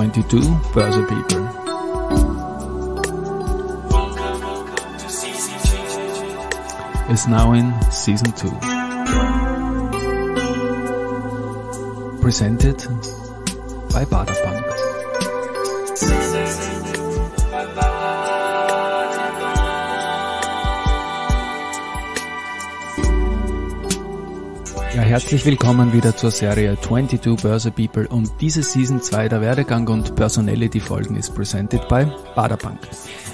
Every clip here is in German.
22 Persian people. It's now in season 2. Presented by Baderbank. Herzlich willkommen wieder zur Serie 22 Börse People und diese Season 2 der Werdegang und Personality Folgen ist presented by Baderbank.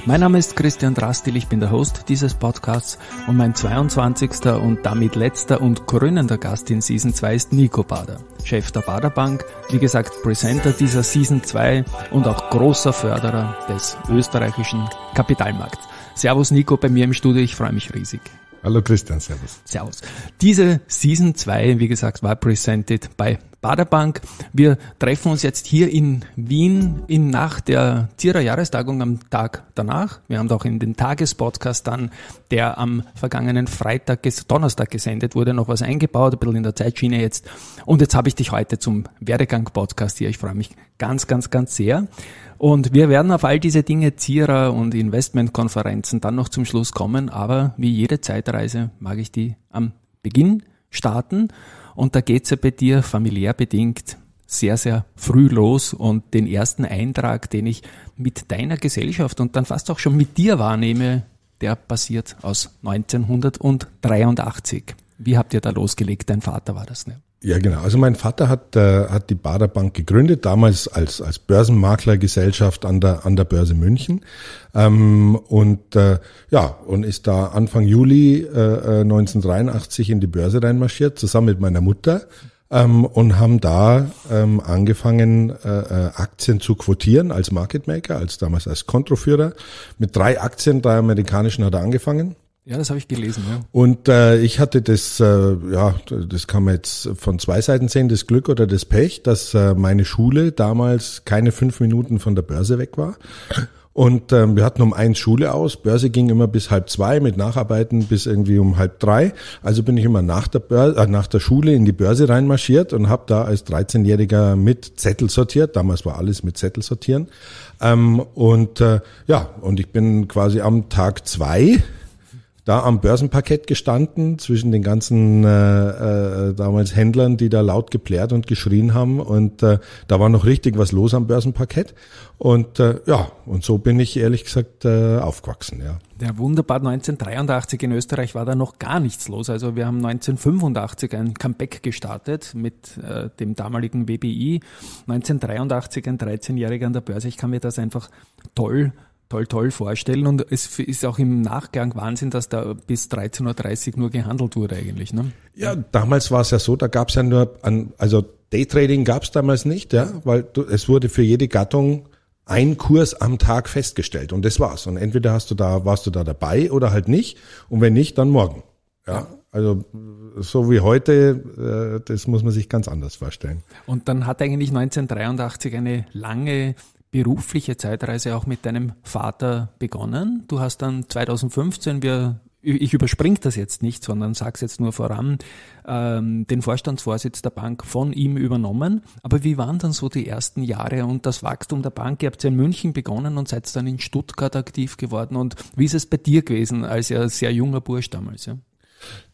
Mein Name ist Christian Drastil, ich bin der Host dieses Podcasts und mein 22. und damit letzter und krönender Gast in Season 2 ist Nico Bader, Chef der Baderbank, wie gesagt Presenter dieser Season 2 und auch großer Förderer des österreichischen Kapitalmarkts. Servus Nico bei mir im Studio, ich freue mich riesig. Hallo Christian, Servus. Servus. Diese Season 2, wie gesagt, war presented by Baderbank. Wir treffen uns jetzt hier in Wien in nach der Zierer Jahrestagung am Tag danach. Wir haben auch in den Tagespodcast dann, der am vergangenen Freitag, Donnerstag gesendet wurde, noch was eingebaut, ein bisschen in der Zeitschiene jetzt. Und jetzt habe ich dich heute zum Werdegang-Podcast hier. Ich freue mich ganz, ganz, ganz sehr. Und wir werden auf all diese Dinge, Zierer und Investmentkonferenzen, dann noch zum Schluss kommen. Aber wie jede Zeitreise mag ich die am Beginn starten. Und da geht's ja bei dir familiär bedingt sehr, sehr früh los und den ersten Eintrag, den ich mit deiner Gesellschaft und dann fast auch schon mit dir wahrnehme, der passiert aus 1983. Wie habt ihr da losgelegt? Dein Vater war das, ne? Ja, genau. Also mein Vater hat, äh, hat die Baderbank gegründet, damals als, als Börsenmaklergesellschaft an der, an der Börse München. Ähm, und äh, ja, und ist da Anfang Juli äh, 1983 äh, in die Börse reinmarschiert, zusammen mit meiner Mutter. Ähm, und haben da ähm, angefangen, äh, äh Aktien zu quotieren als Market Maker, als damals als Kontroführer. Mit drei Aktien, drei amerikanischen hat er angefangen ja, das habe ich gelesen. Ja. Und äh, ich hatte das, äh, ja, das kann man jetzt von zwei Seiten sehen, das Glück oder das Pech, dass äh, meine Schule damals keine fünf Minuten von der Börse weg war. Und ähm, wir hatten um eins Schule aus, Börse ging immer bis halb zwei mit Nacharbeiten bis irgendwie um halb drei. Also bin ich immer nach der, Börse, äh, nach der Schule in die Börse reinmarschiert und habe da als 13-Jähriger mit Zettel sortiert. Damals war alles mit Zettel sortieren. Ähm, und äh, ja, und ich bin quasi am Tag zwei da am Börsenparkett gestanden zwischen den ganzen äh, äh, damals Händlern, die da laut geplärt und geschrien haben und äh, da war noch richtig was los am Börsenparkett und äh, ja und so bin ich ehrlich gesagt äh, aufgewachsen, ja. Der wunderbar 1983 in Österreich war da noch gar nichts los. Also wir haben 1985 ein Comeback gestartet mit äh, dem damaligen WBI. 1983 ein 13-Jähriger an der Börse. Ich kann mir das einfach toll toll, toll vorstellen. Und es ist auch im Nachgang Wahnsinn, dass da bis 13.30 Uhr nur gehandelt wurde eigentlich. Ne? Ja, damals war es ja so, da gab es ja nur, an, also Daytrading gab es damals nicht, ja, weil du, es wurde für jede Gattung ein Kurs am Tag festgestellt und das war's. Und entweder hast du da, warst du da dabei oder halt nicht. Und wenn nicht, dann morgen. Ja, ja. Also so wie heute, äh, das muss man sich ganz anders vorstellen. Und dann hat eigentlich 1983 eine lange berufliche Zeitreise auch mit deinem Vater begonnen. Du hast dann 2015, wir, ich überspringe das jetzt nicht, sondern sag's jetzt nur voran, ähm, den Vorstandsvorsitz der Bank von ihm übernommen. Aber wie waren dann so die ersten Jahre und das Wachstum der Bank? Ihr habt ja in München begonnen und seid dann in Stuttgart aktiv geworden. Und wie ist es bei dir gewesen als ja sehr junger Bursch damals? Ja?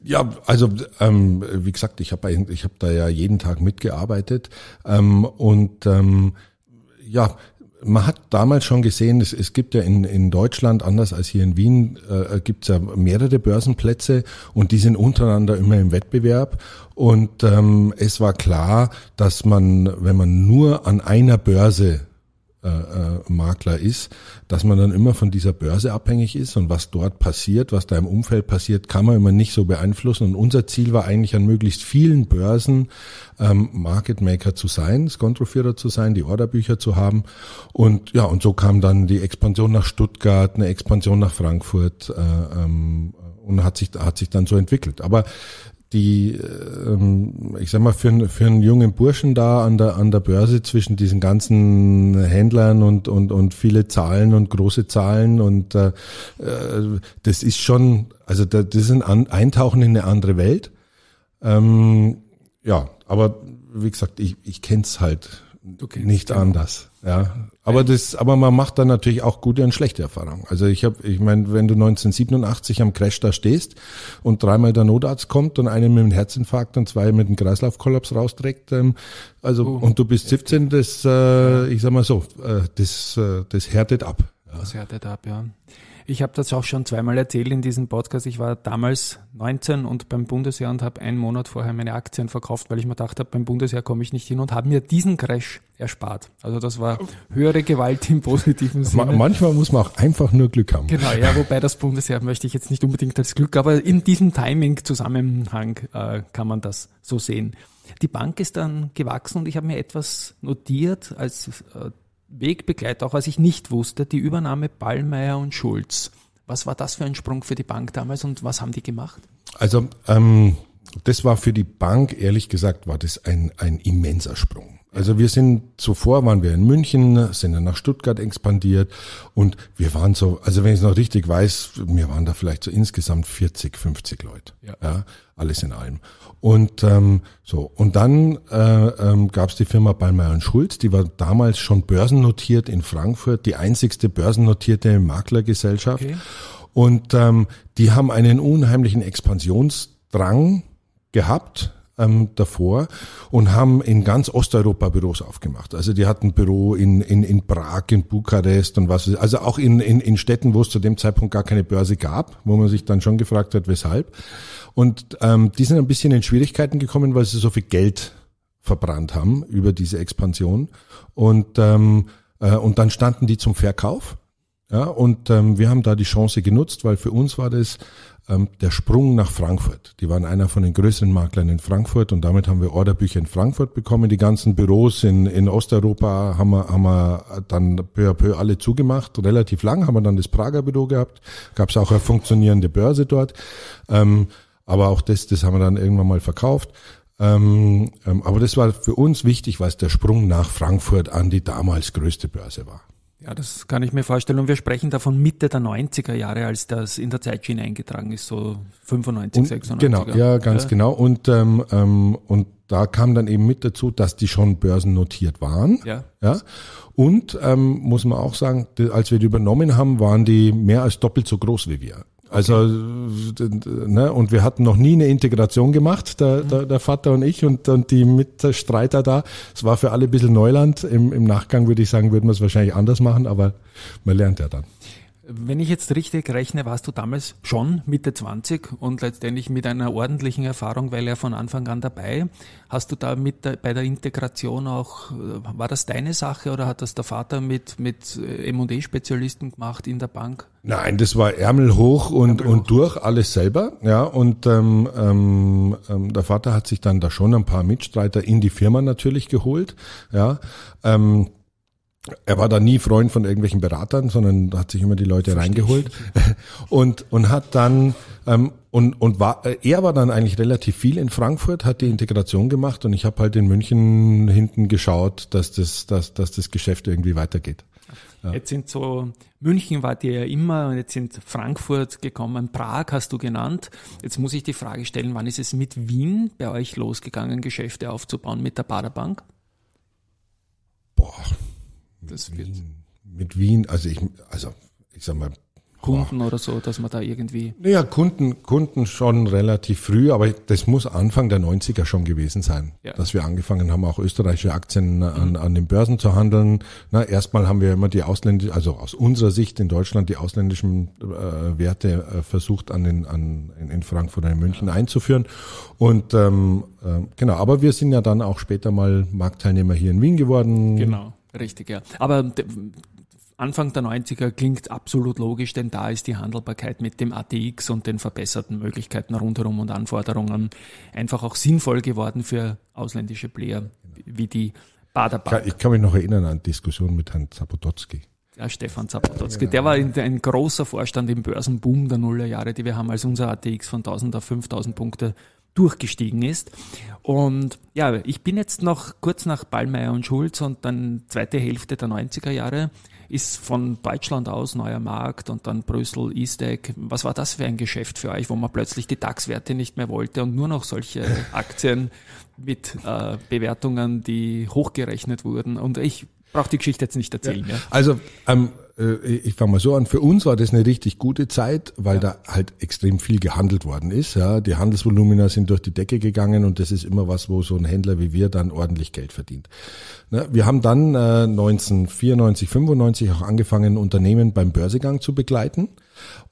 Ja, also ähm, wie gesagt, ich habe ich hab da ja jeden Tag mitgearbeitet ähm, und ähm, ja, man hat damals schon gesehen, es, es gibt ja in, in Deutschland, anders als hier in Wien, äh, gibt es ja mehrere Börsenplätze und die sind untereinander immer im Wettbewerb. Und ähm, es war klar, dass man, wenn man nur an einer Börse äh, äh, Makler ist, dass man dann immer von dieser Börse abhängig ist und was dort passiert, was da im Umfeld passiert, kann man immer nicht so beeinflussen. Und unser Ziel war eigentlich an möglichst vielen Börsen ähm, Market Maker zu sein, Skontroführer zu sein, die Orderbücher zu haben. Und ja, und so kam dann die Expansion nach Stuttgart, eine Expansion nach Frankfurt äh, ähm, und hat sich, hat sich dann so entwickelt. Aber die, ähm, ich sag mal, für, für einen jungen Burschen da an der, an der Börse zwischen diesen ganzen Händlern und, und, und viele Zahlen und große Zahlen und äh, äh das ist schon, also das ist ein Eintauchen in eine andere Welt. Ähm, ja, aber wie gesagt, ich, ich kenn's halt okay, nicht genau. anders. Ja, aber das, aber man macht dann natürlich auch gute und schlechte Erfahrungen. Also ich habe, ich meine, wenn du 1987 am Crash da stehst und dreimal der Notarzt kommt und einen mit einem Herzinfarkt und zwei mit einem Kreislaufkollaps rausträgt, ähm, also oh, und du bist 17, das, äh, ich sag mal so, äh, das, äh, das härtet ab gewertet habe, ja. Ich habe das auch schon zweimal erzählt in diesem Podcast. Ich war damals 19 und beim Bundesheer und habe einen Monat vorher meine Aktien verkauft, weil ich mir gedacht habe, beim Bundesheer komme ich nicht hin und habe mir diesen Crash erspart. Also das war höhere Gewalt im positiven Sinne. Manchmal muss man auch einfach nur Glück haben. Genau, ja, wobei das Bundesheer möchte ich jetzt nicht unbedingt als Glück, aber in diesem Timing-Zusammenhang äh, kann man das so sehen. Die Bank ist dann gewachsen und ich habe mir etwas notiert als äh, Wegbegleiter, auch als ich nicht wusste, die Übernahme Ballmeier und Schulz. Was war das für ein Sprung für die Bank damals und was haben die gemacht? Also ähm, das war für die Bank, ehrlich gesagt, war das ein, ein immenser Sprung. Also wir sind zuvor waren wir in München, sind dann nach Stuttgart expandiert und wir waren so, also wenn ich es noch richtig weiß, wir waren da vielleicht so insgesamt 40, 50 Leute. Ja. ja. alles in allem. Und ähm, so, und dann äh, ähm, gab es die Firma Ballmeier und Schulz, die war damals schon börsennotiert in Frankfurt, die einzigste börsennotierte Maklergesellschaft. Okay. Und ähm, die haben einen unheimlichen Expansionsdrang gehabt ähm, davor und haben in ganz Osteuropa Büros aufgemacht. Also die hatten Büro in, in, in Prag, in Bukarest und was, also auch in, in, in Städten, wo es zu dem Zeitpunkt gar keine Börse gab, wo man sich dann schon gefragt hat, weshalb. Und ähm, die sind ein bisschen in Schwierigkeiten gekommen, weil sie so viel Geld verbrannt haben über diese Expansion. Und, ähm, äh, und dann standen die zum Verkauf. Ja, und ähm, wir haben da die Chance genutzt, weil für uns war das ähm, der Sprung nach Frankfurt. Die waren einer von den größeren Maklern in Frankfurt und damit haben wir Orderbücher in Frankfurt bekommen. Die ganzen Büros in, in Osteuropa haben wir, haben wir dann peu à peu alle zugemacht. Relativ lang haben wir dann das Prager Büro gehabt. Gab es auch eine funktionierende Börse dort. Ähm, aber auch das, das haben wir dann irgendwann mal verkauft. Ähm, ähm, aber das war für uns wichtig, weil es der Sprung nach Frankfurt an die damals größte Börse war. Ja, das kann ich mir vorstellen. Und wir sprechen davon Mitte der 90er Jahre, als das in der Zeitschiene eingetragen ist, so 95, und, 96. Genau, ja, ganz ja. genau. Und, ähm, ähm, und da kam dann eben mit dazu, dass die schon börsennotiert waren. Ja. ja. Und ähm, muss man auch sagen, als wir die übernommen haben, waren die mehr als doppelt so groß wie wir. Also, ne, und wir hatten noch nie eine Integration gemacht, der, mhm. der, der Vater und ich und, und die Mitstreiter da. Es war für alle ein bisschen Neuland. Im, im Nachgang würde ich sagen, würden wir es wahrscheinlich anders machen, aber man lernt ja dann. Wenn ich jetzt richtig rechne, warst du damals schon Mitte 20 und letztendlich mit einer ordentlichen Erfahrung, weil ja von Anfang an dabei. Hast du da mit bei der Integration auch, äh, war das deine Sache oder hat das der Vater mit, mit äh, M&E-Spezialisten gemacht in der Bank? Nein, das war Ärmel hoch und, Ärmel hoch. und durch, alles selber. Ja, und ähm, ähm, ähm, der Vater hat sich dann da schon ein paar Mitstreiter in die Firma natürlich geholt. Ja, ähm, er war da nie Freund von irgendwelchen Beratern, sondern hat sich immer die Leute Verstehe reingeholt ich. und und hat dann ähm, und und war äh, er war dann eigentlich relativ viel in Frankfurt, hat die Integration gemacht und ich habe halt in München hinten geschaut, dass das dass, dass das Geschäft irgendwie weitergeht. Ja. Jetzt sind so, München war dir ja immer und jetzt sind Frankfurt gekommen, Prag hast du genannt. Jetzt muss ich die Frage stellen, wann ist es mit Wien bei euch losgegangen, Geschäfte aufzubauen mit der Baderbank? Boah, das mit wird. mit Wien, also ich, also ich sag mal. Kunden boah. oder so, dass man da irgendwie. Naja, Kunden, Kunden schon relativ früh, aber das muss Anfang der 90er schon gewesen sein, ja. dass wir angefangen haben, auch österreichische Aktien an, mhm. an den Börsen zu handeln. Na, erstmal haben wir immer die ausländischen, also aus unserer Sicht in Deutschland die ausländischen äh, Werte äh, versucht an den, an, in, in Frankfurt und in München ja. einzuführen. Und ähm, äh, genau, aber wir sind ja dann auch später mal Marktteilnehmer hier in Wien geworden. Genau Richtig, ja. Aber ähm, Anfang der 90er klingt absolut logisch, denn da ist die Handelbarkeit mit dem ATX und den verbesserten Möglichkeiten rundherum und Anforderungen einfach auch sinnvoll geworden für ausländische Player genau. wie die Baderbank. Ich kann mich noch erinnern an Diskussionen mit Herrn Zapototzki. Ja, Stefan Zapototzki, ja, genau. der war ein großer Vorstand im Börsenboom der Nullerjahre, die wir haben, als unser ATX von 1000 auf 5000 Punkte durchgestiegen ist. Und ja, ich bin jetzt noch kurz nach Ballmeier und Schulz und dann zweite Hälfte der 90er Jahre ist von Deutschland aus neuer Markt und dann Brüssel, Istek. Was war das für ein Geschäft für euch, wo man plötzlich die DAX-Werte nicht mehr wollte und nur noch solche Aktien mit äh, Bewertungen, die hochgerechnet wurden? Und ich brauche die Geschichte jetzt nicht erzählen. Ja. Ja. Also ähm, äh, ich fange mal so an, für uns war das eine richtig gute Zeit, weil ja. da halt extrem viel gehandelt worden ist. Ja. Die Handelsvolumina sind durch die Decke gegangen und das ist immer was, wo so ein Händler wie wir dann ordentlich Geld verdient. Ne, wir haben dann äh, 1994, 95 auch angefangen, Unternehmen beim Börsegang zu begleiten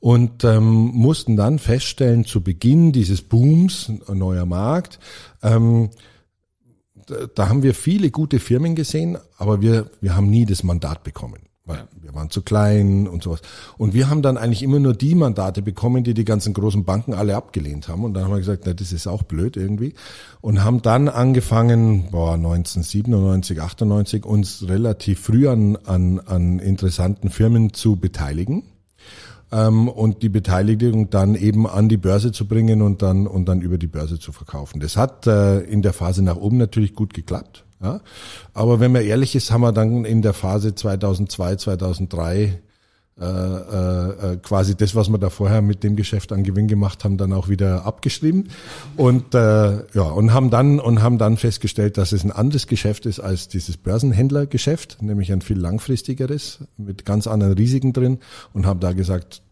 und ähm, mussten dann feststellen, zu Beginn dieses Booms, äh, neuer Markt, ähm, da haben wir viele gute Firmen gesehen, aber wir, wir haben nie das Mandat bekommen weil wir waren zu klein und sowas. Und wir haben dann eigentlich immer nur die Mandate bekommen, die die ganzen großen Banken alle abgelehnt haben. Und dann haben wir gesagt, na, das ist auch blöd irgendwie. Und haben dann angefangen, boah, 1997, 98, uns relativ früh an, an, an interessanten Firmen zu beteiligen. Ähm, und die Beteiligung dann eben an die Börse zu bringen und dann, und dann über die Börse zu verkaufen. Das hat äh, in der Phase nach oben natürlich gut geklappt ja? Aber wenn man ehrlich ist, haben wir dann in der Phase 2002, 2003 äh, äh, äh, quasi das, was wir da vorher mit dem Geschäft an Gewinn gemacht haben, dann auch wieder abgeschrieben und äh, ja und haben dann und haben dann festgestellt, dass es ein anderes Geschäft ist als dieses Börsenhändlergeschäft, nämlich ein viel langfristigeres mit ganz anderen Risiken drin und haben da gesagt,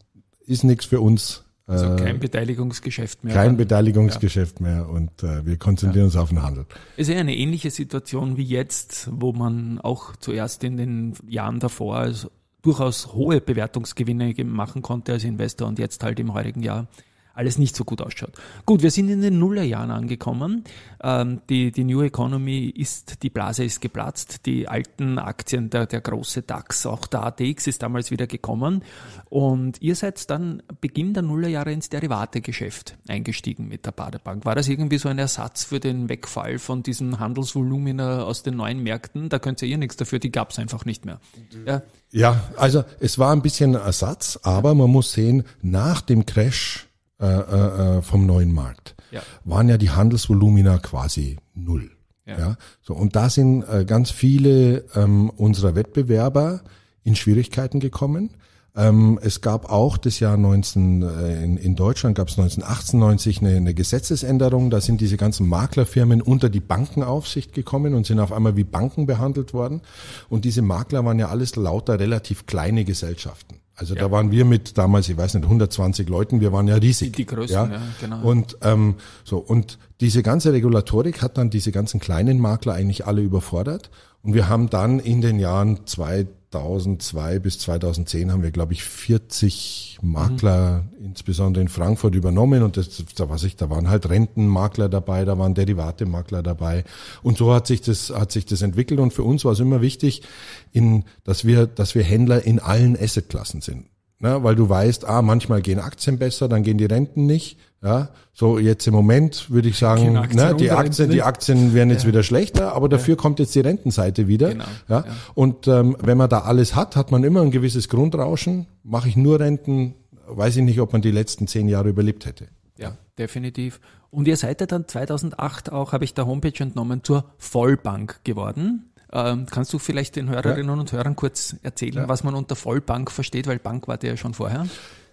ist nichts für uns, also äh, kein Beteiligungsgeschäft mehr. Kein Beteiligungsgeschäft ja. mehr und äh, wir konzentrieren ja. uns auf den Handel. Es ist ja eine ähnliche Situation wie jetzt, wo man auch zuerst in den Jahren davor also durchaus hohe Bewertungsgewinne machen konnte als Investor und jetzt halt im heurigen Jahr alles nicht so gut ausschaut. Gut, wir sind in den Nullerjahren angekommen. Ähm, die, die New Economy ist, die Blase ist geplatzt, die alten Aktien, der, der große DAX, auch der ATX ist damals wieder gekommen. Und ihr seid dann Beginn der Nullerjahre ins Derivategeschäft eingestiegen mit der Badebank. War das irgendwie so ein Ersatz für den Wegfall von diesen Handelsvolumina äh, aus den neuen Märkten? Da könnt ihr ja nichts dafür, die gab es einfach nicht mehr. Ja. ja, also es war ein bisschen ein Ersatz, aber man muss sehen, nach dem Crash äh, äh, äh, vom neuen Markt, ja. waren ja die Handelsvolumina quasi null. Ja. ja. so, und da sind äh, ganz viele ähm, unserer Wettbewerber in Schwierigkeiten gekommen. Ähm, es gab auch das Jahr 19, äh, in, in, Deutschland gab es 1998 eine, eine, Gesetzesänderung, da sind diese ganzen Maklerfirmen unter die Bankenaufsicht gekommen und sind auf einmal wie Banken behandelt worden. Und diese Makler waren ja alles lauter relativ kleine Gesellschaften. Also ja. da waren wir mit damals, ich weiß nicht, 120 Leuten, wir waren ja riesig. Die, die Größen, ja? ja? genau. Und ähm, so und diese ganze Regulatorik hat dann diese ganzen kleinen Makler eigentlich alle überfordert und wir haben dann in den Jahren zwei, 2002 bis 2010 haben wir, glaube ich, 40 Makler, mhm. insbesondere in Frankfurt, übernommen. Und das, da, was ich, da waren halt Rentenmakler dabei, da waren Derivatemakler dabei. Und so hat sich das, hat sich das entwickelt. Und für uns war es immer wichtig, in, dass wir, dass wir Händler in allen Assetklassen sind ne, weil du weißt, ah, manchmal gehen Aktien besser, dann gehen die Renten nicht. Ja, so jetzt im Moment würde ich sagen, Aktien ne, die Aktien, die Aktien werden jetzt ja. wieder schlechter, aber dafür ja. kommt jetzt die Rentenseite wieder. Genau. Ja. ja. Und ähm, wenn man da alles hat, hat man immer ein gewisses Grundrauschen. Mache ich nur Renten, weiß ich nicht, ob man die letzten zehn Jahre überlebt hätte. Ja, definitiv. Und ihr seid ja dann 2008 auch, habe ich der Homepage entnommen, zur Vollbank geworden. Ähm, kannst du vielleicht den Hörerinnen ja. und Hörern kurz erzählen, ja. was man unter Vollbank versteht, weil Bank war der ja schon vorher?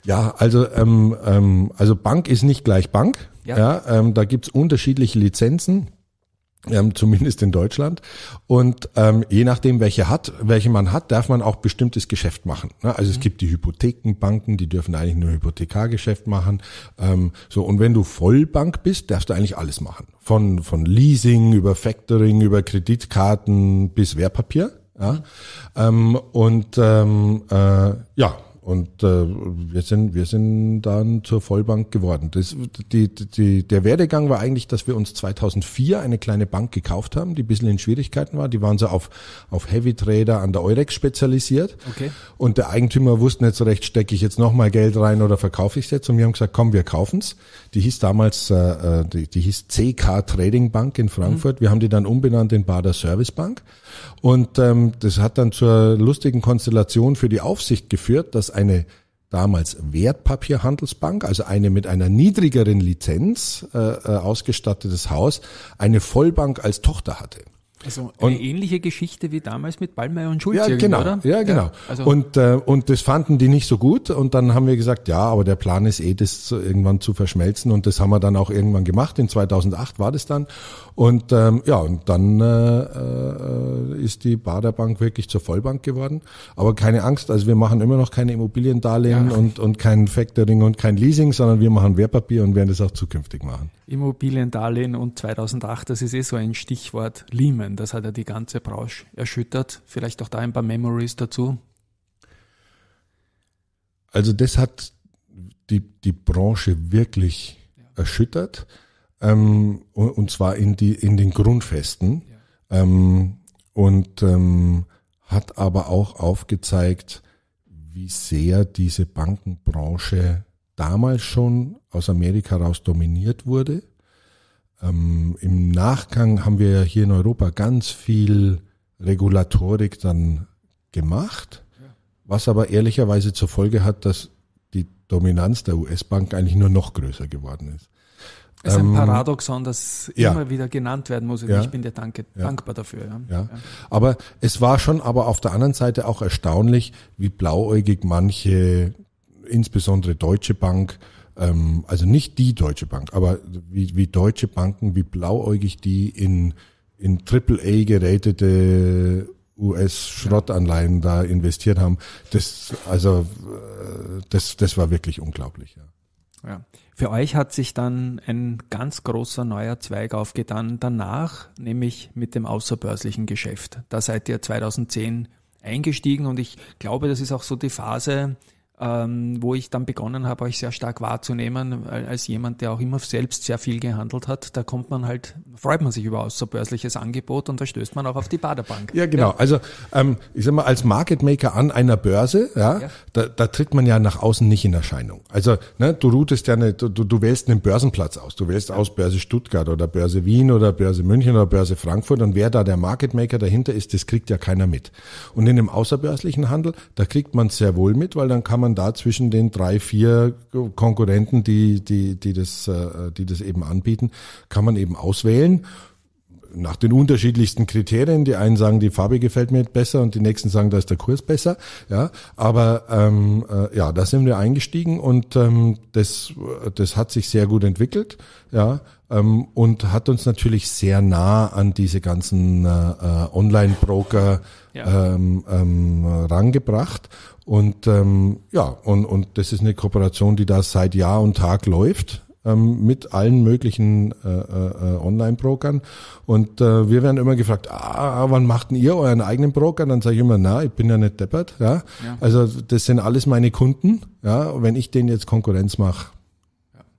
Ja, also, ähm, ähm, also Bank ist nicht gleich Bank. Ja. ja ähm, da gibt's unterschiedliche Lizenzen ähm, zumindest in Deutschland. Und ähm, je nachdem, welche hat, welche man hat, darf man auch bestimmtes Geschäft machen. Ne? Also mhm. es gibt die Hypothekenbanken, die dürfen eigentlich nur Hypothekargeschäft machen. Ähm, so und wenn du Vollbank bist, darfst du eigentlich alles machen, von von Leasing über Factoring über Kreditkarten bis Wertpapier. Ja? Mhm. Ähm, und ähm, äh, ja, und äh, wir, sind, wir sind dann zur Vollbank geworden. Das, die, die, der Werdegang war eigentlich, dass wir uns 2004 eine kleine Bank gekauft haben, die ein bisschen in Schwierigkeiten war. Die waren so auf, auf Heavy Trader an der Eurex spezialisiert. Okay. Und der Eigentümer wusste nicht so recht, stecke ich jetzt nochmal Geld rein oder verkaufe ich es jetzt? Und wir haben gesagt, komm, wir kaufen's. Die hieß damals, äh, äh die, die hieß CK Trading Bank in Frankfurt. Mhm. Wir haben die dann umbenannt in Bader Service Bank. Und ähm, das hat dann zur lustigen Konstellation für die Aufsicht geführt, dass eine damals Wertpapierhandelsbank, also eine mit einer niedrigeren Lizenz äh, äh ausgestattetes Haus, eine Vollbank als Tochter hatte. Also eine und, ähnliche Geschichte wie damals mit Ballmeier und Schulz, ja, genau, oder? Ja, genau. Ja, also und, äh, und das fanden die nicht so gut und dann haben wir gesagt, ja, aber der Plan ist eh, das irgendwann zu verschmelzen und das haben wir dann auch irgendwann gemacht. In 2008 war das dann und ähm, ja, und dann äh, äh, ist die Baderbank wirklich zur Vollbank geworden. Aber keine Angst, also wir machen immer noch keine Immobiliendarlehen ja. und, und kein Factoring und kein Leasing, sondern wir machen Wertpapier und werden das auch zukünftig machen. Immobiliendarlehen und 2008, das ist eh so ein Stichwort Lehman. Das hat ja die ganze Branche erschüttert. Vielleicht auch da ein paar Memories dazu. Also das hat die, die Branche wirklich ja. erschüttert. Ähm, und, zwar in, die, in den Grundfesten. Ja. Ähm, und ähm, hat aber auch aufgezeigt, wie sehr diese Bankenbranche damals schon aus Amerika raus dominiert wurde ähm, Im Nachgang haben wir hier in Europa ganz viel Regulatorik dann gemacht, was aber ehrlicherweise zur Folge hat, dass die Dominanz der US-Bank eigentlich nur noch größer geworden ist. Es ist ein ähm, Paradoxon, das ja. immer wieder genannt werden muss. Ja. Ich bin dir danke, ja. dankbar dafür. Aber es war schon aber auf der anderen Seite auch erstaunlich, wie blauäugig manche, insbesondere Deutsche Bank, ähm, also nicht die Deutsche Bank, aber wie, wie deutsche Banken, wie blauäugig die in, in AAA geratete US-Schrottanleihen da investiert haben. Das, also, äh, das, das war wirklich unglaublich. Ja. ja. Für euch hat sich dann ein ganz großer neuer Zweig aufgetan danach, nämlich mit dem außerbörslichen Geschäft. Da seid ihr 2010 eingestiegen und ich glaube, das ist auch so die Phase, ähm, wo ich dann begonnen habe, euch sehr stark wahrzunehmen, als jemand, der auch immer selbst sehr viel gehandelt hat. Da kommt man halt, freut man sich über außerbörsliches Angebot und da stößt man auch auf die Baderbank. Ja, genau. Ja. Also ähm, ich sag mal, als Market Maker an einer Börse, ja, ja, Da, da tritt man ja nach außen nicht in Erscheinung. Also ne, du routest ja eine, du, du wählst einen Börsenplatz aus. Du wählst ja. aus Börse Stuttgart oder Börse Wien oder Börse München oder Börse Frankfurt und wer da der Market Maker dahinter ist, das kriegt ja keiner mit. Und in dem außerbörslichen Handel, da kriegt man sehr wohl mit, weil dann kann man man da zwischen den drei, vier Konkurrenten, die, die, die, das, äh, die das eben anbieten, kann man eben auswählen nach den unterschiedlichsten Kriterien. Die einen sagen, die Farbe gefällt mir besser und die nächsten sagen, da ist der Kurs besser. Ja, aber ähm, äh, ja, da sind wir eingestiegen und ähm, das, das hat sich sehr gut entwickelt. Ja, ähm, und hat uns natürlich sehr nah an diese ganzen äh, äh Online-Broker ja. ähm, ähm, rangebracht und ähm, ja, und, und das ist eine Kooperation, die da seit Jahr und Tag läuft ähm, mit allen möglichen äh, äh, äh Online-Brokern. Und äh, wir werden immer gefragt, ah, ah, wann macht denn ihr euren eigenen Broker? Dann sage ich immer, na, ich bin ja nicht deppert. Ja? ja? Also das sind alles meine Kunden. Ja? wenn ich denen jetzt Konkurrenz mache,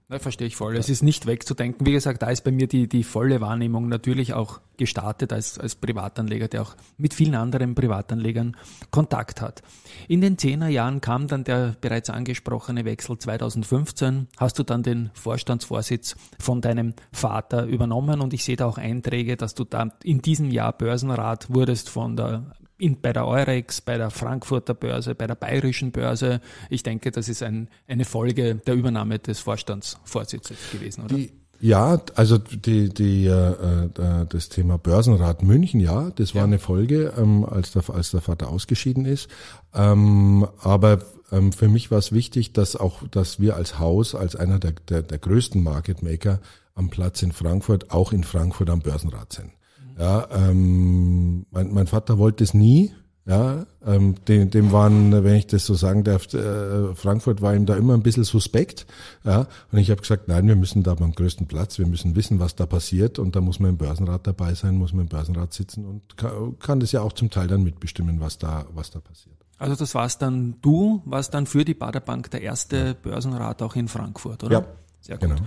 na, ne, verstehe ich voll. Es ist nicht wegzudenken. Wie gesagt, da ist bei mir die, die volle Wahrnehmung natürlich auch gestartet als, als Privatanleger, der auch mit vielen anderen Privatanlegern Kontakt hat. In den Zehnerjahren kam dann der bereits angesprochene Wechsel 2015. Hast du dann den Vorstandsvorsitz von deinem Vater übernommen und ich sehe da auch Einträge, dass du da in diesem Jahr Börsenrat wurdest von der in, bei der Eurex, bei der Frankfurter Börse, bei der Bayerischen Börse. Ich denke, das ist ein, eine Folge der Übernahme des Vorstandsvorsitzes gewesen, oder? Die, ja, also die, die, äh, äh das Thema Börsenrat München, ja, das war ja. eine Folge, ähm, als, der, als der Vater ausgeschieden ist. Ähm, aber ähm, für mich war es wichtig, dass auch, dass wir als Haus, als einer der, der, der größten Market Maker am Platz in Frankfurt, auch in Frankfurt am Börsenrat sind. Ja, ähm, mein, mein Vater wollte es nie. Ja, ähm, dem, dem waren, wenn ich das so sagen darf, äh, Frankfurt war ihm da immer ein bisschen suspekt. Ja, und ich habe gesagt, nein, wir müssen da beim größten Platz, wir müssen wissen, was da passiert und da muss man im Börsenrat dabei sein, muss man im Börsenrat sitzen und kann, kann das ja auch zum Teil dann mitbestimmen, was da, was da passiert. Also das war's dann, du warst dann für die Baderbank der erste ja. Börsenrat auch in Frankfurt, oder? Ja, sehr gut. Genau.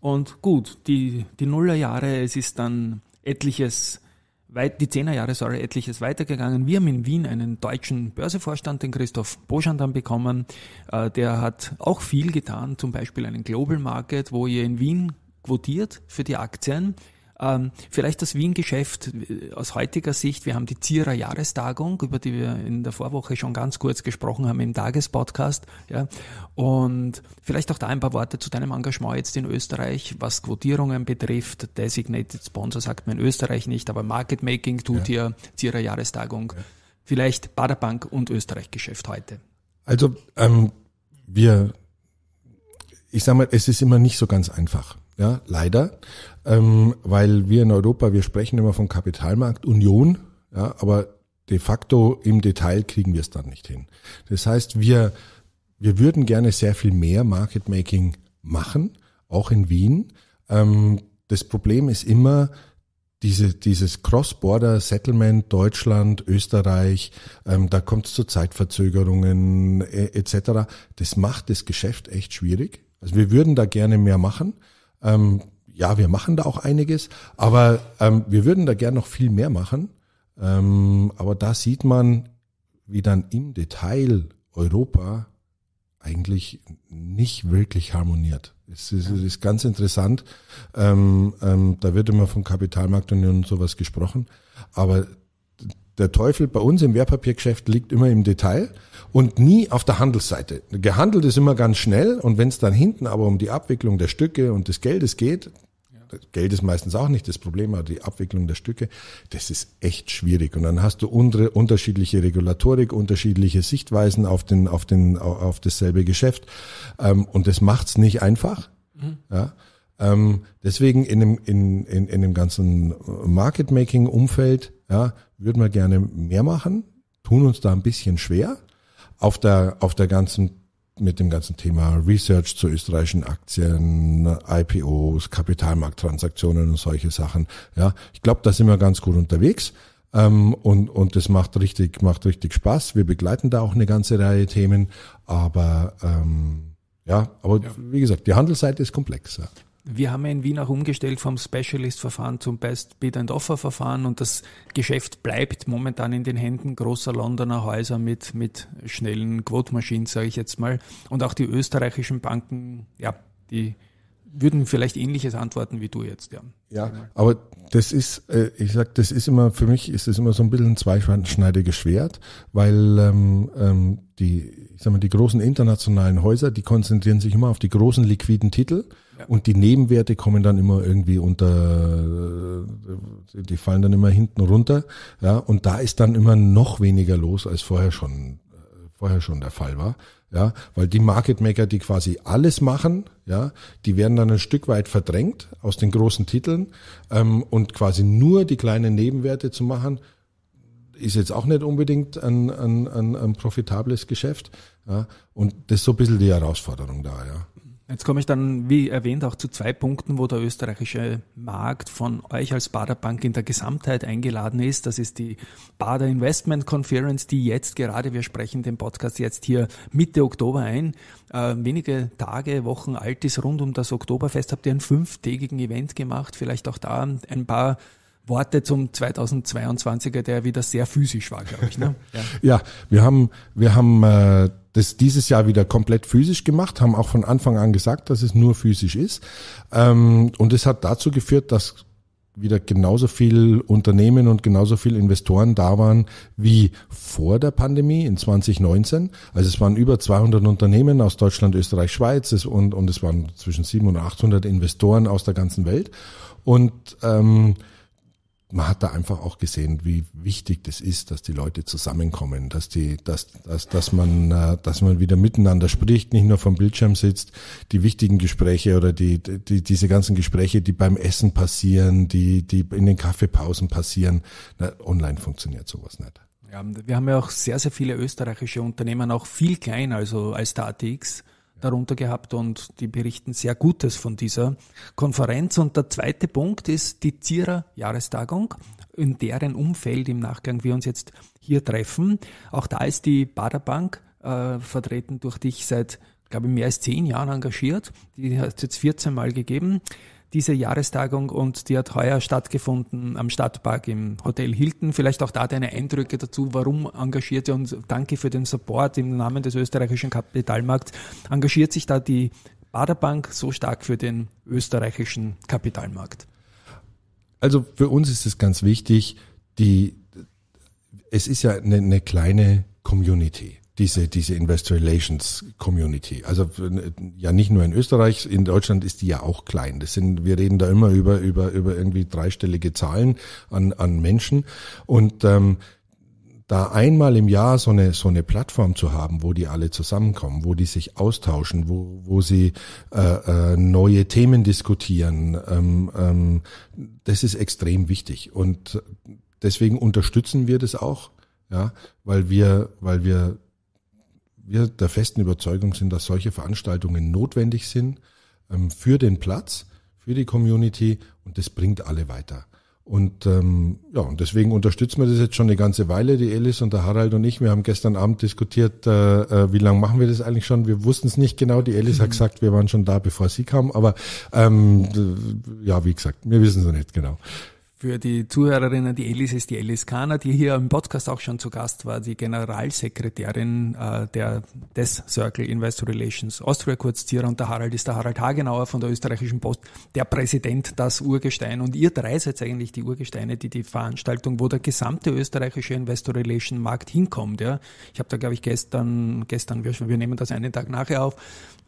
Und gut, die, die Nullerjahre, es ist dann etliches weit, die Zehnerjahre, sorry, etliches weitergegangen. Wir haben in Wien einen deutschen Börsevorstand, den Christoph Boschan dann bekommen. Äh, der hat auch viel getan, zum Beispiel einen Global Market, wo ihr in Wien quotiert für die Aktien. Ähm, vielleicht das Wien-Geschäft äh, aus heutiger Sicht. Wir haben die Zierer Jahrestagung, über die wir in der Vorwoche schon ganz kurz gesprochen haben im Tagespodcast. Ja. Und vielleicht auch da ein paar Worte zu deinem Engagement jetzt in Österreich, was Quotierungen betrifft. Designated Sponsor sagt man in Österreich nicht, aber Market Making tut ja. hier Zierer Jahrestagung. Ja. Vielleicht Baderbank und Österreich-Geschäft heute. Also ähm, wir, ich sag mal, es ist immer nicht so ganz einfach ja, leider, ähm, weil wir in Europa, wir sprechen immer von Kapitalmarktunion, ja, aber de facto im Detail kriegen wir es dann nicht hin. Das heißt, wir, wir würden gerne sehr viel mehr Market Making machen, auch in Wien. Ähm, das Problem ist immer, diese, dieses Cross-Border-Settlement Deutschland, Österreich, ähm, da kommt es zu Zeitverzögerungen äh, e, etc. Das macht das Geschäft echt schwierig. Also wir würden da gerne mehr machen, ähm, ja, wir machen da auch einiges, aber ähm, wir würden da gern noch viel mehr machen. Ähm, aber da sieht man, wie dann im Detail Europa eigentlich nicht wirklich harmoniert. Es ist, es ist ganz interessant. Ähm, ähm, da wird immer von Kapitalmarktunion und sowas gesprochen, aber der Teufel bei uns im Wertpapiergeschäft liegt immer im Detail und nie auf der Handelsseite. Gehandelt ist immer ganz schnell und wenn es dann hinten aber um die Abwicklung der Stücke und des Geldes geht, Geld ist meistens auch nicht das Problem, aber die Abwicklung der Stücke, das ist echt schwierig. Und dann hast du untere, unterschiedliche Regulatorik, unterschiedliche Sichtweisen auf, den, auf, den, auf dasselbe Geschäft. Ähm, und das macht's nicht einfach. Mhm. Ja. Ähm, deswegen in dem, in, in, in dem ganzen äh, Market-Making-Umfeld ja, würden wir gerne mehr machen, tun uns da ein bisschen schwer. Auf der, auf der ganzen mit dem ganzen Thema Research zu österreichischen Aktien, IPOs, Kapitalmarkttransaktionen und solche Sachen. Ja, ich glaube, da sind wir ganz gut unterwegs. Ähm, und, und das macht richtig, macht richtig Spaß. Wir begleiten da auch eine ganze Reihe Themen. Aber, ähm, ja, aber ja. wie gesagt, die Handelsseite ist komplexer. Wir haben in Wien auch umgestellt vom Specialist-Verfahren zum Best-Bid-and-Offer-Verfahren und das Geschäft bleibt momentan in den Händen großer Londoner Häuser mit, mit schnellen Quotmaschinen, sage ich jetzt mal. Und auch die österreichischen Banken, ja, die würden vielleicht ähnliches antworten wie du jetzt, ja. Ja, aber das ist, äh, ich sag, das ist immer, für mich ist das immer so ein bisschen ein zweischneidiges Schwert, weil ähm, ähm, die, ich sag mal, die großen internationalen Häuser, die konzentrieren sich immer auf die großen liquiden Titel und die Nebenwerte kommen dann immer irgendwie unter, äh, die fallen dann immer hinten runter. Ja, und da ist dann immer noch weniger los, als vorher schon, äh, vorher schon der Fall war. Ja, weil die Market Maker, die quasi alles machen, ja, die werden dann ein Stück weit verdrängt aus den großen Titeln ähm, und quasi nur die kleinen Nebenwerte zu machen, ist jetzt auch nicht unbedingt ein, ein, ein, ein profitables Geschäft. Ja, und das ist so ein bisschen die Herausforderung da, ja. Jetzt komme ich dann, wie erwähnt, auch zu zwei Punkten, wo der österreichische Markt von euch als Baderbank in der Gesamtheit eingeladen ist. Das ist die Bader Investment Conference, die jetzt gerade, wir sprechen den Podcast jetzt hier Mitte Oktober ein, äh, wenige Tage, Wochen alt ist, rund um das Oktoberfest habt ihr einen fünftägigen Event gemacht. Vielleicht auch da ein paar Worte zum 2022er, der wieder sehr physisch war, glaube ich. Ne? Ja. ja. wir haben, wir haben äh, das dieses Jahr wieder komplett physisch gemacht, haben auch von Anfang an gesagt, dass es nur physisch ist. Ähm, und es hat dazu geführt, dass wieder genauso viel Unternehmen und genauso viel Investoren da waren wie vor der Pandemie in 2019. Also es waren über 200 Unternehmen aus Deutschland, Österreich, Schweiz und, und es waren zwischen 700 und 800 Investoren aus der ganzen Welt. Und ähm, man hat da einfach auch gesehen, wie wichtig das ist, dass die Leute zusammenkommen, dass die, dass, dass, dass man, äh, dass man wieder miteinander spricht, nicht nur vom Bildschirm sitzt, die wichtigen Gespräche oder die, die diese ganzen Gespräche, die beim Essen passieren, die, die in den Kaffeepausen passieren. Na, online funktioniert sowas nicht. Ja, wir haben ja auch sehr, sehr viele österreichische Unternehmen, auch viel kleiner also als der darunter gehabt und die berichten sehr Gutes von dieser Konferenz. Und der zweite Punkt ist die Zierer Jahrestagung, in deren Umfeld im Nachgang wir uns jetzt hier treffen. Auch da ist die Baderbank äh, vertreten durch dich seit glaube ich, mehr als zehn Jahren engagiert. Die hat es jetzt 14 Mal gegeben diese Jahrestagung und die hat heuer stattgefunden am Stadtpark im Hotel Hilton. Vielleicht auch da deine Eindrücke dazu, warum engagierte und danke für den Support im Namen des österreichischen Kapitalmarkts. Engagiert sich da die Baderbank so stark für den österreichischen Kapitalmarkt? Also für uns ist es ganz wichtig, die, es ist ja eine, eine kleine Community diese, diese Investor Relations Community. Also ja nicht nur in Österreich, in Deutschland ist die ja auch klein. Das sind, wir reden da immer über, über, über irgendwie dreistellige Zahlen an, an Menschen. Und ähm, da einmal im Jahr so eine, so eine Plattform zu haben, wo die alle zusammenkommen, wo die sich austauschen, wo, wo sie äh, äh, neue Themen diskutieren, ähm, ähm, das ist extrem wichtig. Und deswegen unterstützen wir das auch, ja, weil wir, weil wir wir der festen Überzeugung sind, dass solche Veranstaltungen notwendig sind ähm, für den Platz, für die Community und das bringt alle weiter. Und ähm, ja, und deswegen unterstützen wir das jetzt schon eine ganze Weile, die Elis und der Harald und ich. Wir haben gestern Abend diskutiert, äh, äh wie lange machen wir das eigentlich schon. Wir wussten es nicht genau. Die Elis mhm. hat gesagt, wir waren schon da, bevor sie kam. Aber ähm, ja, wie gesagt, wir wissen es noch nicht genau. Für die Zuhörerinnen, die Elis ist die Elis Kana, die hier im Podcast auch schon zu Gast war, die Generalsekretärin äh, der, des Circle Investor Relations Austria, kurz Zierer, und der Harald ist der Harald Hagenauer von der österreichischen Post, der Präsident das Urgestein. Und ihr drei seid eigentlich die Urgesteine, die die Veranstaltung, wo der gesamte österreichische Investor Relation Markt hinkommt. Ja? Ich habe da, glaube ich, gestern, gestern, wir, wir nehmen das einen Tag nachher auf,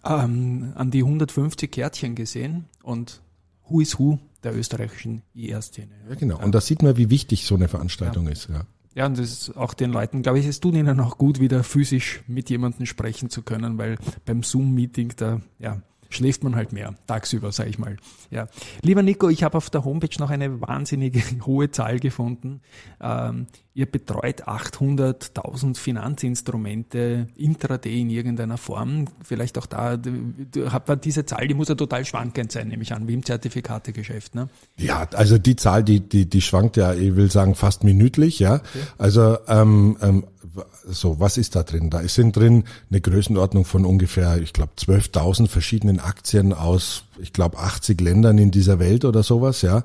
ähm, an die 150 Kärtchen gesehen und Who is Who der österreichischen IR-Szene. Ja, genau. Und da sieht man, wie wichtig so eine Veranstaltung ja. ist. Ja. ja, und das ist auch den Leuten, glaube ich, es tut ihnen auch gut, wieder physisch mit jemandem sprechen zu können, weil beim Zoom-Meeting da, ja, schläft man halt mehr, tagsüber, sage ich mal. Ja. Lieber Nico, ich habe auf der Homepage noch eine wahnsinnige hohe Zahl gefunden. Ähm, ihr betreut 800.000 Finanzinstrumente intraday in irgendeiner Form. Vielleicht auch da, habt man diese Zahl, die muss ja total schwankend sein, nehme ich an, wie im Zertifikategeschäft. Ne? Ja, also die Zahl, die, die, die schwankt ja, ich will sagen, fast minütlich. Ja, okay. Also ähm, ähm, so, was ist da drin? Da sind drin eine Größenordnung von ungefähr, ich glaube, 12.000 verschiedenen Aktien aus ich glaube, 80 Ländern in dieser Welt oder sowas, ja.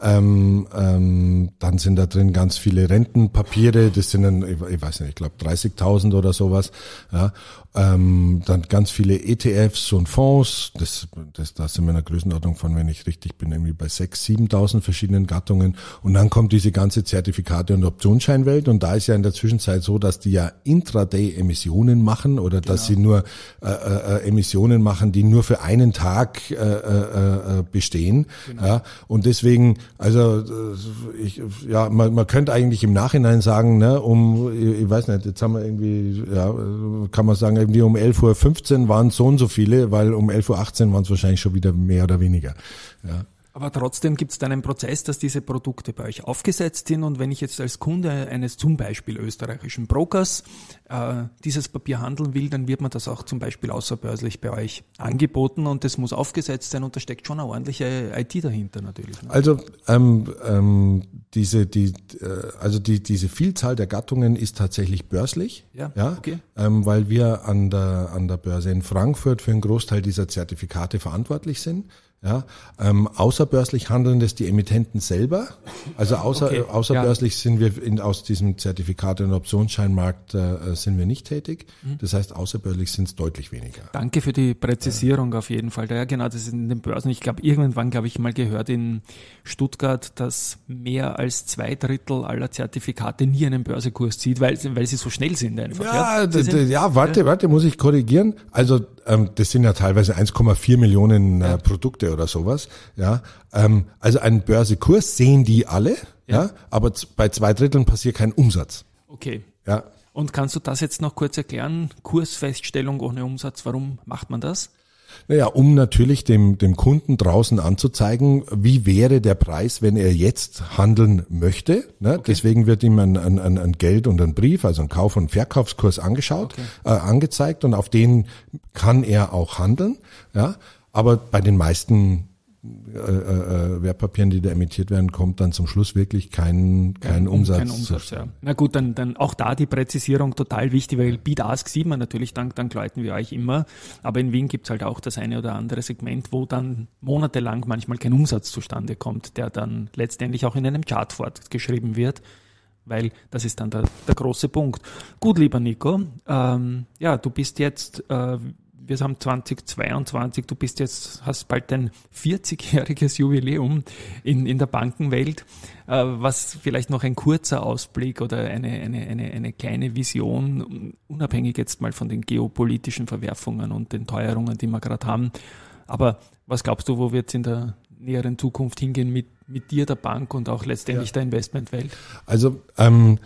Ähm, ähm, dann sind da drin ganz viele Rentenpapiere, das sind dann, ich weiß nicht, ich glaube 30.000 oder sowas, ja. Ähm, dann ganz viele ETFs und Fonds, das, das, das sind wir in der Größenordnung von, wenn ich richtig bin, irgendwie bei 6.000, 7.000 verschiedenen Gattungen. Und dann kommt diese ganze Zertifikate- und Optionsscheinwelt und da ist ja in der Zwischenzeit so, dass die ja intraday Emissionen machen oder genau. dass sie nur äh, äh, äh, Emissionen machen, die nur für einen Tag äh, äh, äh, äh, bestehen. Genau. Ja, und deswegen, also äh, ich, ja, man, man könnte eigentlich im Nachhinein sagen, ne, um, ich, weiß nicht, jetzt haben wir irgendwie, ja, kann man sagen, irgendwie um 11.15 Uhr waren es so und so viele, weil um 11.18 Uhr waren es wahrscheinlich schon wieder mehr oder weniger. Ja. Aber trotzdem gibt es dann einen Prozess, dass diese Produkte bei euch aufgesetzt sind. Und wenn ich jetzt als Kunde eines zum Beispiel österreichischen Brokers äh, dieses Papier handeln will, dann wird mir das auch zum Beispiel außerbörslich bei euch angeboten und das muss aufgesetzt sein und da steckt schon eine ordentliche IT dahinter natürlich. Ne? Also ähm, ähm, diese die äh, also die diese Vielzahl der Gattungen ist tatsächlich börslich, ja, ja? Okay. Ähm, weil wir an der an der Börse in Frankfurt für einen Großteil dieser Zertifikate verantwortlich sind. Ja, ähm, außerbörslich handeln das die Emittenten selber. Also außer, okay. außerbörslich ja. sind wir in, aus diesem Zertifikat- und Optionsscheinmarkt äh, sind wir nicht tätig. Mhm. Das heißt, außerbörslich sind es deutlich weniger. Danke für die Präzisierung ja. auf jeden Fall. Ja, genau, das ist in den Börsen. Ich glaube, irgendwann, glaube ich, mal gehört in Stuttgart, dass mehr als zwei Drittel aller Zertifikate nie einen Börsekurs zieht, weil, weil sie so schnell sind einfach. Ja, ja, sind, ja warte, warte, muss ich korrigieren. Also ähm, das sind ja teilweise 1,4 Millionen äh, ja. Produkte oder sowas. Ja, ähm, also einen Börsekurs sehen die alle, ja. ja aber bei zwei Dritteln passiert kein Umsatz. Okay. Ja. Und kannst du das jetzt noch kurz erklären? Kursfeststellung ohne Umsatz, warum macht man das? Naja, um natürlich dem, dem Kunden draußen anzuzeigen, wie wäre der Preis, wenn er jetzt handeln möchte. Ne? Okay. Deswegen wird ihm ein, ein, ein, ein Geld und ein Brief, also ein Kauf- und Verkaufskurs angeschaut, okay. äh, angezeigt und auf den kann er auch handeln. Ja? Aber bei den meisten äh, äh, Wertpapieren, die da emittiert werden, kommt dann zum Schluss wirklich kein, kein ja, Umsatz. Kein Umsatz ja. Na gut, dann, dann auch da die Präzisierung total wichtig, weil Beat Ask sieht man natürlich, dank, dank Leuten wie euch immer. Aber in Wien gibt es halt auch das eine oder andere Segment, wo dann monatelang manchmal kein Umsatz zustande kommt, der dann letztendlich auch in einem Chart fortgeschrieben wird. Weil das ist dann der, der große Punkt. Gut, lieber Nico, ähm, ja, du bist jetzt äh, wir haben 2022, du bist jetzt, hast bald dein 40-jähriges Jubiläum in, in der Bankenwelt, äh, was vielleicht noch ein kurzer Ausblick oder eine, eine, eine, eine kleine Vision, unabhängig jetzt mal von den geopolitischen Verwerfungen und den Teuerungen, die wir gerade haben. Aber was glaubst du, wo wird es in der näheren Zukunft hingehen mit, mit dir, der Bank und auch letztendlich ja. der Investmentwelt? Also, ähm,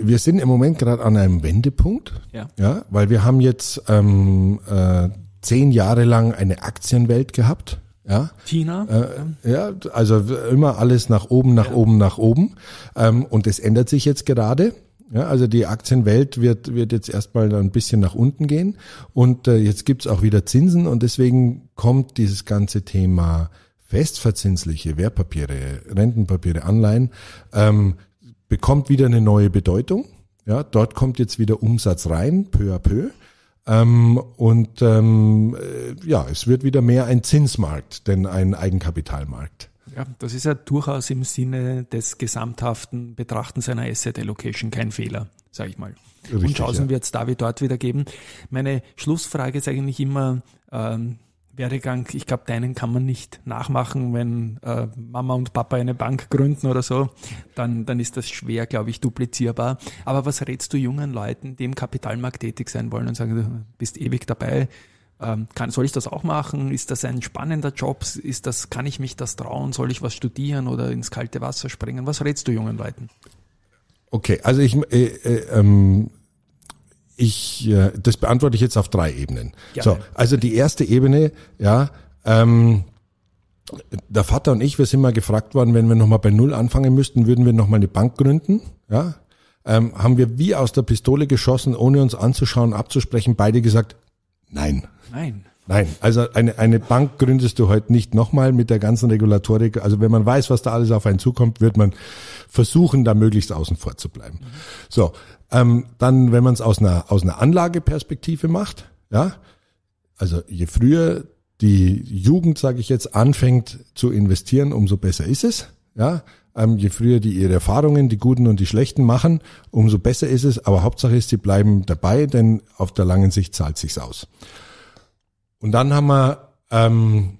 wir sind im Moment gerade an einem Wendepunkt, ja. ja, weil wir haben jetzt ähm, äh, zehn Jahre lang eine Aktienwelt gehabt. Ja. China. Äh, ja, also immer alles nach oben, nach ja. oben, nach oben. Ähm, und es ändert sich jetzt gerade. Ja, also die Aktienwelt wird, wird jetzt erstmal ein bisschen nach unten gehen. Und äh, jetzt gibt's auch wieder Zinsen und deswegen kommt dieses ganze Thema festverzinsliche Wertpapiere, Rentenpapiere, Anleihen ähm, bekommt wieder eine neue Bedeutung. Ja, dort kommt jetzt wieder Umsatz rein, peu à peu. Ähm, und ähm, äh, ja, es wird wieder mehr ein Zinsmarkt, denn ein Eigenkapitalmarkt. Ja, das ist ja durchaus im Sinne des gesamthaften Betrachtens einer Asset Allocation kein Fehler, sage ich mal. Richtig, und Chancen ja. wird es da wie dort wieder geben. Meine Schlussfrage ist eigentlich immer, ähm, Werdegang, ich glaube, deinen kann man nicht nachmachen, wenn äh, Mama und Papa eine Bank gründen oder so, dann, dann ist das schwer, glaube ich, duplizierbar. Aber was rätst du jungen Leuten, die im Kapitalmarkt tätig sein wollen und sagen, du bist ewig dabei, ähm, kann, soll ich das auch machen? Ist das ein spannender Job? Ist das, kann ich mich das trauen? Soll ich was studieren oder ins kalte Wasser springen? Was rätst du jungen Leuten? Okay, also ich, äh, äh, ähm ich, äh, das beantworte ich jetzt auf drei Ebenen. Gerne. So, also die erste Ebene, ja, ähm, der Vater und ich, wir sind mal gefragt worden, wenn wir nochmal bei Null anfangen müssten, würden wir nochmal eine Bank gründen, ja, ähm, haben wir wie aus der Pistole geschossen, ohne uns anzuschauen, abzusprechen, beide gesagt, nein. Nein. Nein, also eine, eine Bank gründest du heute nicht nochmal mit der ganzen Regulatorik. Also wenn man weiß, was da alles auf einen zukommt, wird man versuchen, da möglichst außen vor zu bleiben. Mhm. So, ähm, dann, wenn man es aus einer, aus einer Anlageperspektive macht, ja, also je früher die Jugend, sage ich jetzt, anfängt zu investieren, umso besser ist es. Ja, ähm, je früher die ihre Erfahrungen, die guten und die schlechten machen, umso besser ist es. Aber Hauptsache ist, sie bleiben dabei, denn auf der langen Sicht zahlt sich's aus. Und dann haben wir ähm,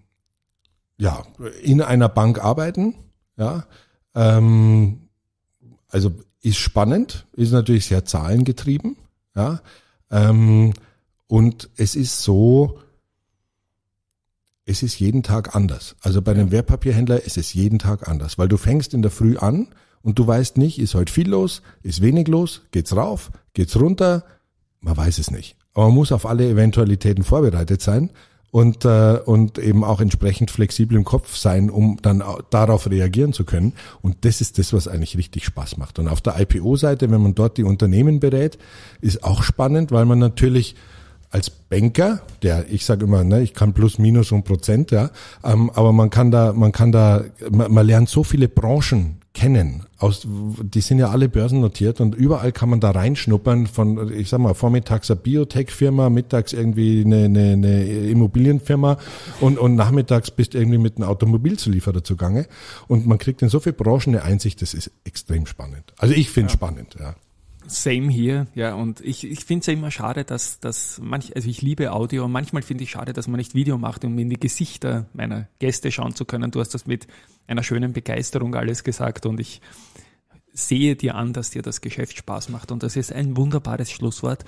ja in einer Bank arbeiten. Ja, ähm, also ist spannend, ist natürlich sehr zahlengetrieben. Ja, ähm, und es ist so, es ist jeden Tag anders. Also bei einem Wertpapierhändler ist es jeden Tag anders, weil du fängst in der Früh an und du weißt nicht, ist heute viel los, ist wenig los, geht's rauf, geht's runter, man weiß es nicht. Aber man muss auf alle Eventualitäten vorbereitet sein und, äh, und eben auch entsprechend flexibel im Kopf sein, um dann darauf reagieren zu können. Und das ist das, was eigentlich richtig Spaß macht. Und auf der IPO-Seite, wenn man dort die Unternehmen berät, ist auch spannend, weil man natürlich als Banker, der ich sage immer, ne, ich kann plus minus und Prozent, ja, ähm, aber man kann da, man kann da, man, man lernt so viele Branchen kennen. Aus, die sind ja alle börsennotiert und überall kann man da reinschnuppern von, ich sag mal, vormittags eine Biotech-Firma, mittags irgendwie eine, eine, eine Immobilienfirma und, und nachmittags bist irgendwie mit einem Automobilzulieferer zugange. Und man kriegt in so viele Branchen eine Einsicht, das ist extrem spannend. Also ich finde ja. spannend, ja. Same hier, ja. Und ich, ich finde es ja immer schade, dass, dass manch, also ich liebe Audio, manchmal finde ich schade, dass man nicht Video macht, um in die Gesichter meiner Gäste schauen zu können. Du hast das mit einer schönen Begeisterung alles gesagt und ich sehe dir an, dass dir das Geschäft Spaß macht. Und das ist ein wunderbares Schlusswort.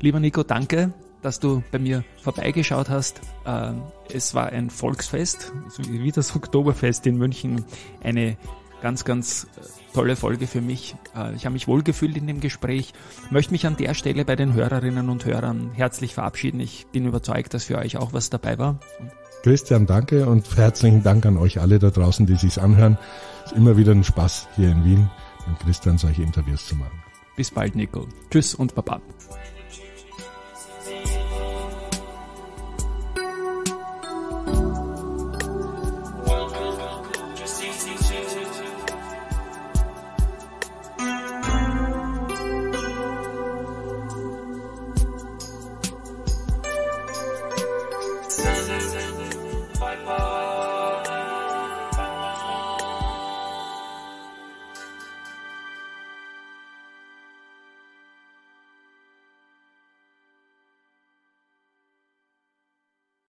Lieber Nico, danke, dass du bei mir vorbeigeschaut hast. Ähm, es war ein Volksfest, wie das Oktoberfest in München, eine ganz, ganz äh, tolle Folge für mich. Äh, ich habe mich wohlgefühlt in dem Gespräch. Möchte mich an der Stelle bei den Hörerinnen und Hörern herzlich verabschieden. Ich bin überzeugt, dass für euch auch was dabei war. Christian, danke und herzlichen Dank an euch alle da draußen, die sich's anhören. Es ist immer wieder ein Spaß hier in Wien mit Christian solche Interviews zu machen. Bis bald, Nico. Tschüss und Baba.